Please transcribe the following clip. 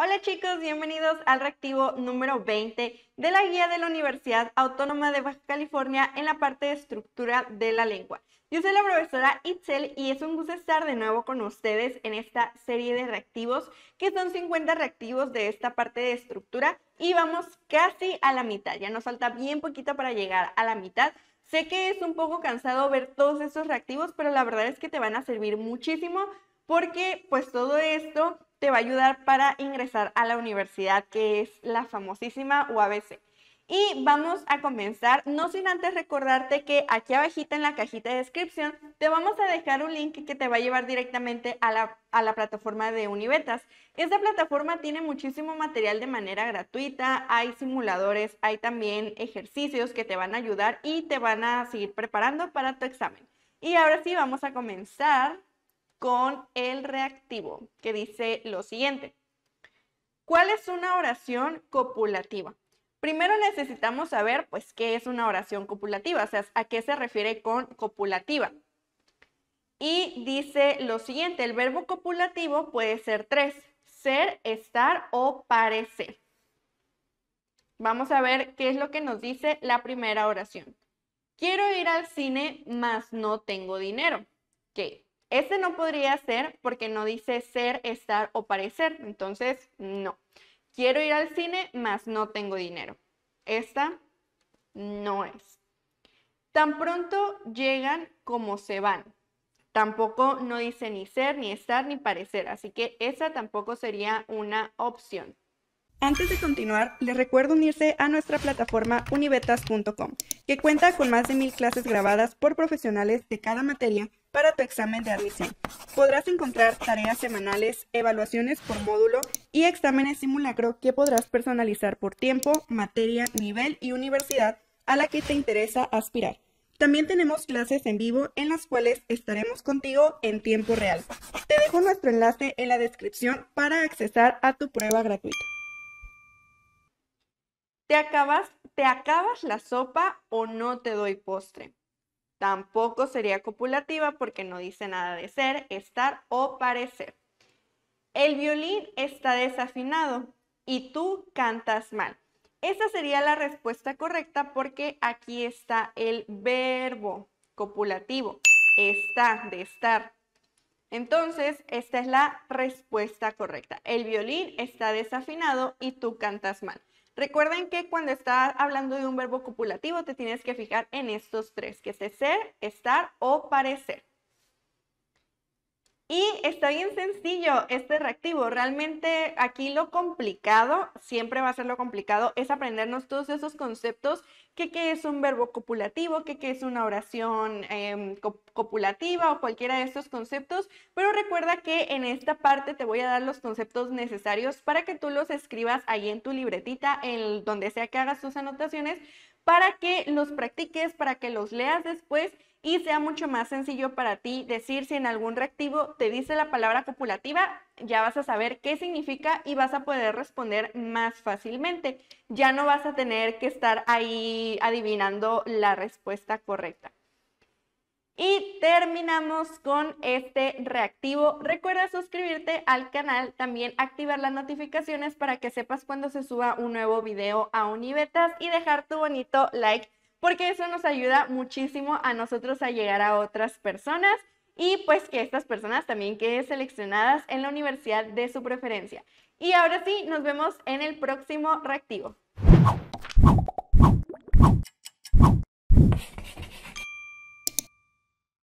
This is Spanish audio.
Hola chicos, bienvenidos al reactivo número 20 de la guía de la Universidad Autónoma de Baja California en la parte de estructura de la lengua. Yo soy la profesora Itzel y es un gusto estar de nuevo con ustedes en esta serie de reactivos, que son 50 reactivos de esta parte de estructura y vamos casi a la mitad, ya nos falta bien poquito para llegar a la mitad. Sé que es un poco cansado ver todos estos reactivos, pero la verdad es que te van a servir muchísimo porque pues todo esto te va a ayudar para ingresar a la universidad, que es la famosísima UABC. Y vamos a comenzar, no sin antes recordarte que aquí abajita en la cajita de descripción te vamos a dejar un link que te va a llevar directamente a la, a la plataforma de Univetas. Esta plataforma tiene muchísimo material de manera gratuita, hay simuladores, hay también ejercicios que te van a ayudar y te van a seguir preparando para tu examen. Y ahora sí, vamos a comenzar con el reactivo, que dice lo siguiente. ¿Cuál es una oración copulativa? Primero necesitamos saber, pues, qué es una oración copulativa, o sea, a qué se refiere con copulativa. Y dice lo siguiente, el verbo copulativo puede ser tres, ser, estar o parecer. Vamos a ver qué es lo que nos dice la primera oración. Quiero ir al cine, mas no tengo dinero. ¿Qué? Este no podría ser porque no dice ser, estar o parecer. Entonces, no. Quiero ir al cine, mas no tengo dinero. Esta no es. Tan pronto llegan como se van. Tampoco no dice ni ser, ni estar, ni parecer. Así que esa tampoco sería una opción. Antes de continuar, les recuerdo unirse a nuestra plataforma unibetas.com, que cuenta con más de mil clases grabadas por profesionales de cada materia para tu examen de admisión. Podrás encontrar tareas semanales, evaluaciones por módulo y exámenes simulacro que podrás personalizar por tiempo, materia, nivel y universidad a la que te interesa aspirar. También tenemos clases en vivo en las cuales estaremos contigo en tiempo real. Te dejo nuestro enlace en la descripción para accesar a tu prueba gratuita. ¿Te acabas, te acabas la sopa o no te doy postre? Tampoco sería copulativa porque no dice nada de ser, estar o parecer. El violín está desafinado y tú cantas mal. Esa sería la respuesta correcta porque aquí está el verbo copulativo, está, de estar. Entonces, esta es la respuesta correcta. El violín está desafinado y tú cantas mal. Recuerden que cuando estás hablando de un verbo copulativo te tienes que fijar en estos tres, que es ser, estar o parecer. Y está bien sencillo este reactivo. Realmente aquí lo complicado, siempre va a ser lo complicado, es aprendernos todos esos conceptos, que qué es un verbo copulativo, que qué es una oración em, copulativa o cualquiera de estos conceptos. Pero recuerda que en esta parte te voy a dar los conceptos necesarios para que tú los escribas ahí en tu libretita, en donde sea que hagas tus anotaciones, para que los practiques, para que los leas después y sea mucho más sencillo para ti decir si en algún reactivo te dice la palabra copulativa, ya vas a saber qué significa y vas a poder responder más fácilmente. Ya no vas a tener que estar ahí adivinando la respuesta correcta. Y terminamos con este reactivo. Recuerda suscribirte al canal, también activar las notificaciones para que sepas cuando se suba un nuevo video a Univetas y dejar tu bonito like porque eso nos ayuda muchísimo a nosotros a llegar a otras personas y pues que estas personas también queden seleccionadas en la universidad de su preferencia. Y ahora sí, nos vemos en el próximo reactivo.